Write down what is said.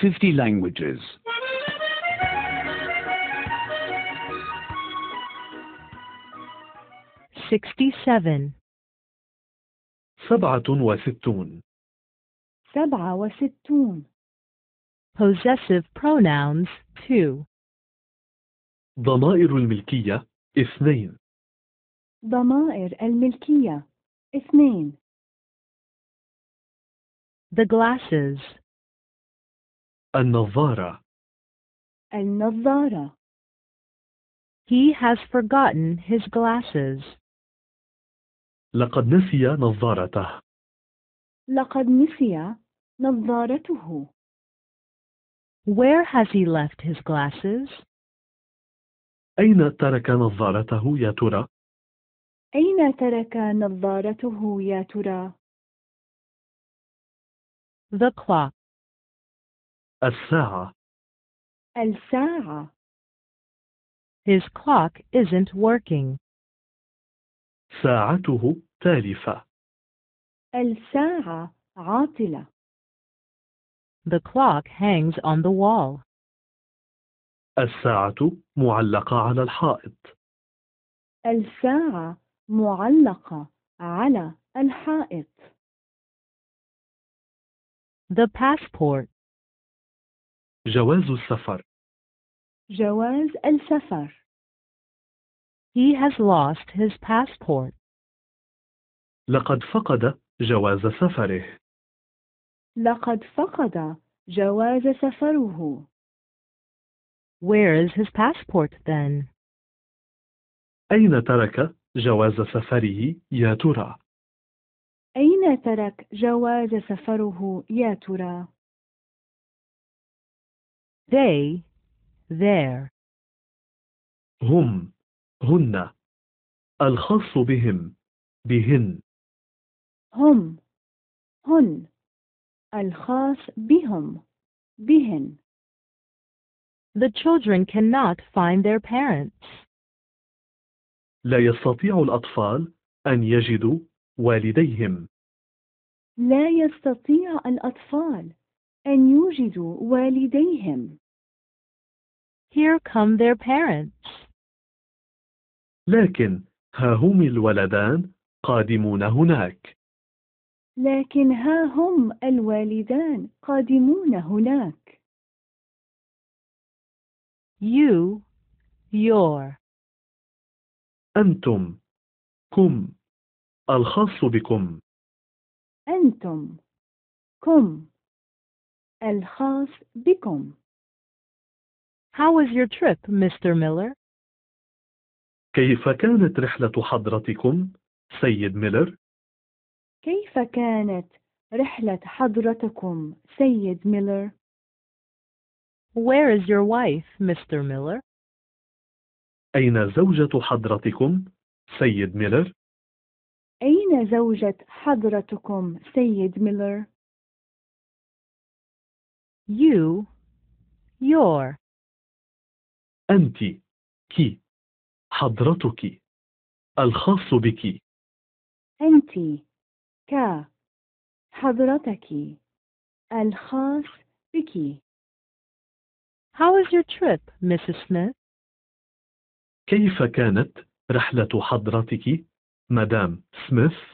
50 languages. Sixty-seven. وستون. سبعة وستون. Possessive pronouns two. ضمائر الملكية اثنين. ضمائر الملكية اثنين. The glasses. النظارة النظارة He has forgotten his glasses. لقد نسي نظارته. لقد نسي نظارته. Where has he left his glasses? أين ترك نظارته يا ترى؟ أين ترك نظارته يا ترى؟ The clock الساعة الساعة His clock isn't working. ساعته تالفة. الساعة عاطلة. The clock hangs on the wall. الساعة معلقة على الحائط. الساعة معلقة على الحائط. The passport جواز السفر جواز السفر He has lost his passport. لقد فقد جواز سفره. لقد فقد جواز سفره. Where is his passport then? أين ترك جواز سفره يا ترى؟ أين ترك جواز سفره يا ترى؟ they their هم هن الخاص بهم بهن هم هن الخاص بهم بهن The children cannot find their parents. لا يستطيع الأطفال أن يجدوا والديهم. لا يستطيع الأطفال أن يوجدوا والديهم. Here come their parents. لكن ها هم الولدان قادمون هناك. لكن ها هم الوالدان قادمون هناك. You, your. أنتم, كم, الخاص بكم. أنتم, كم. الخاص بكم. How was your trip, Mr. Miller? كيف كانت رحلة حضرتكم, سيد ميلر؟ كيف كانت رحلة حضرتكم, سيد ميلر؟ Where is your wife, Mr. Miller? أين زوجة حضرتكم, سيد ميلر؟ أين زوجة حضرتكم, سيد ميلر؟ You, your. أنت, كي. حضرتك. الخاص بك. أنت, ك. حضرتك. الخاص بك. How was your trip, Mrs. Smith? كيف كانت رحلة حضرتك, مدام سميث؟